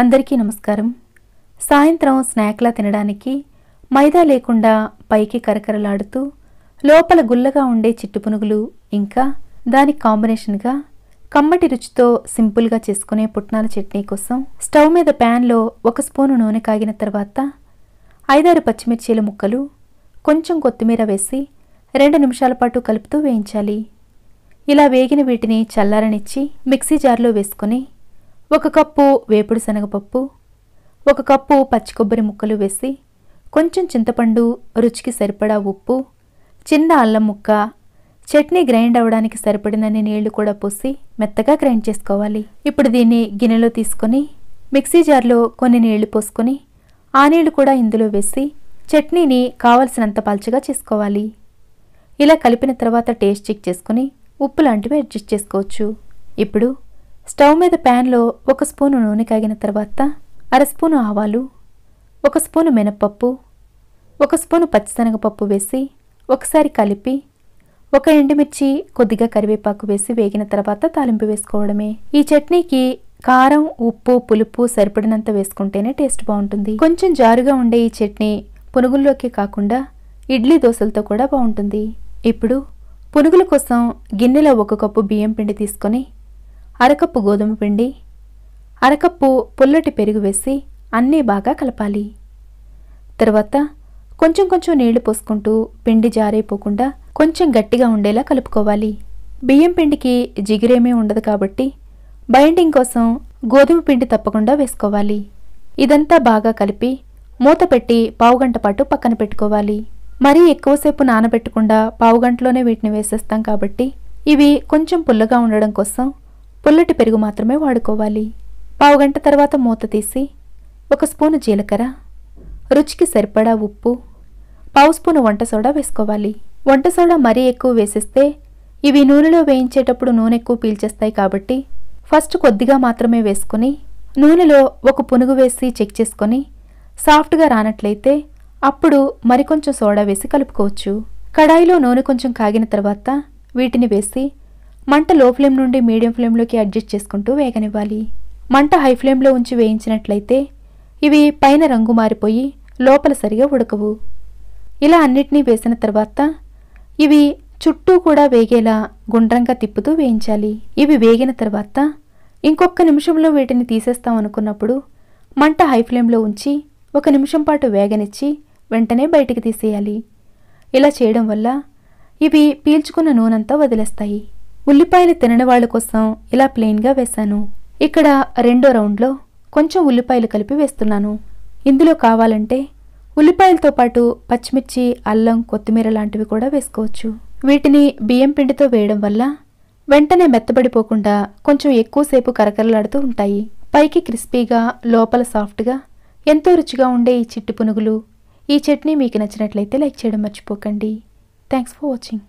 అందరికీ నమస్కారం సాయంత్రం స్నాక్లా తినడానికి మైదా లేకుండా పైకి కరకరలాడుతూ లోపల గుల్లగా ఉండే చిట్టుపునుగులు ఇంకా దాని కాంబినేషన్గా కమ్మటి రుచితో సింపుల్గా చేసుకునే పుట్నాల చట్నీ కోసం స్టవ్ మీద ప్యాన్లో ఒక స్పూను నూనె కాగిన తర్వాత ఐదారు పచ్చిమిర్చీల ముక్కలు కొంచెం కొత్తిమీర వేసి రెండు నిమిషాల పాటు కలుపుతూ వేయించాలి ఇలా వేగిన వీటిని చల్లారనిచ్చి మిక్సీ జార్లో వేసుకొని ఒక కప్పు వేపుడు శనగపప్పు ఒక కప్పు పచ్చి కొబ్బరి ముక్కలు వేసి కొంచెం చింతపండు రుచికి సరిపడా ఉప్పు చిన్న అల్లం ముక్క చట్నీ గ్రైండ్ అవ్వడానికి సరిపడినన్ని నీళ్లు కూడా పోసి మెత్తగా గ్రైండ్ చేసుకోవాలి ఇప్పుడు దీన్ని గిన్నెలో తీసుకొని మిక్సీ జార్లో కొన్ని నీళ్లు పోసుకొని ఆ నీళ్లు కూడా ఇందులో వేసి చట్నీని కావలసినంత పల్చగా చేసుకోవాలి ఇలా కలిపిన తర్వాత టేస్ట్ చెక్ చేసుకుని ఉప్పు లాంటివి అడ్జస్ట్ చేసుకోవచ్చు ఇప్పుడు స్టవ్ మీద ప్యాన్లో ఒక స్పూను నూనె కాగిన తర్వాత అర స్పూను ఆవాలు ఒక స్పూను మినప్పప్పు ఒక స్పూను పచ్చిశనగపప్పు వేసి ఒకసారి కలిపి ఒక ఎండుమిర్చి కొద్దిగా కరివేపాకు వేసి వేగిన తర్వాత తాలింపు వేసుకోవడమే ఈ చట్నీకి కారం ఉప్పు పులుపు సరిపడినంత వేసుకుంటేనే టేస్ట్ బాగుంటుంది కొంచెం జారుగా ఉండే ఈ చట్నీ పునుగుల్లోకి కాకుండా ఇడ్లీ దోశలతో కూడా బాగుంటుంది ఇప్పుడు పునుగుల కోసం గిన్నెలో ఒక కప్పు బియ్యం పిండి తీసుకొని అరకప్పు గోధుమ పిండి అరకప్పు పుల్లటి పెరుగు వేసి అన్నీ బాగా కలపాలి తర్వాత కొంచెం కొంచెం నీళ్లు పోసుకుంటూ పిండి జారైపోకుండా కొంచెం గట్టిగా ఉండేలా కలుపుకోవాలి బియ్యం పిండికి జిగిరేమీ ఉండదు కాబట్టి బైండింగ్ కోసం గోధుమ పిండి తప్పకుండా వేసుకోవాలి ఇదంతా బాగా కలిపి మూత పెట్టి పావుగంట పాటు పక్కన పెట్టుకోవాలి మరీ ఎక్కువసేపు నానబెట్టకుండా పావుగంటలోనే వీటిని వేసేస్తాం కాబట్టి ఇవి కొంచెం పుల్లగా ఉండడం కోసం పుల్లటి పెరుగు మాత్రమే వాడుకోవాలి పావు గంట తర్వాత మూత తీసి ఒక స్పూను జీలకర్ర రుచికి సరిపడా ఉప్పు పావు స్పూను వంట సోడా వేసుకోవాలి వంట సోడా మరీ ఎక్కువ వేసేస్తే ఇవి నూనెలో వేయించేటప్పుడు నూనె ఎక్కువ పీల్చేస్తాయి కాబట్టి ఫస్ట్ కొద్దిగా మాత్రమే వేసుకుని నూనెలో ఒక పునుగు వేసి చెక్ చేసుకొని సాఫ్ట్గా రానట్లయితే అప్పుడు మరికొంచెం సోడా వేసి కలుపుకోవచ్చు కడాయిలో నూనె కొంచెం కాగిన తర్వాత వీటిని వేసి మంట లో ఫ్లేమ్ నుండి మీడియం ఫ్లేమ్లోకి అడ్జస్ట్ చేసుకుంటూ వేగనివ్వాలి మంట హై ఫ్లేమ్లో ఉంచి వేయించినట్లయితే ఇవి పైన రంగు మారిపోయి లోపల సరిగా ఉడకవు ఇలా అన్నిటినీ వేసిన తర్వాత ఇవి చుట్టూ కూడా వేగేలా గుండ్రంగా తిప్పుతూ వేయించాలి ఇవి వేగిన తర్వాత ఇంకొక నిమిషంలో వీటిని తీసేస్తాం అనుకున్నప్పుడు మంట హై ఫ్లేమ్లో ఉంచి ఒక నిమిషం పాటు వేగనిచ్చి వెంటనే బయటికి తీసేయాలి ఇలా చేయడం వల్ల ఇవి పీల్చుకున్న నూనెంతా వదిలేస్తాయి ఉల్లిపాయలు తినని వాళ్ళ కోసం ఇలా ప్లెయిన్గా వేశాను ఇక్కడ రెండో రౌండ్లో కొంచెం ఉల్లిపాయలు కలిపి వేస్తున్నాను ఇందులో కావాలంటే ఉల్లిపాయలతో పాటు పచ్చిమిర్చి అల్లం కొత్తిమీర లాంటివి కూడా వేసుకోవచ్చు వీటిని బియ్యం పిండితో వేయడం వల్ల వెంటనే మెత్తబడిపోకుండా కొంచెం ఎక్కువసేపు కరకరలాడుతూ ఉంటాయి పైకి క్రిస్పీగా లోపల సాఫ్ట్గా ఎంతో రుచిగా ఉండే ఈ చిట్టు పునుగులు ఈ చట్నీ మీకు నచ్చినట్లయితే లైక్ చేయడం మర్చిపోకండి థ్యాంక్స్ ఫర్ వాచింగ్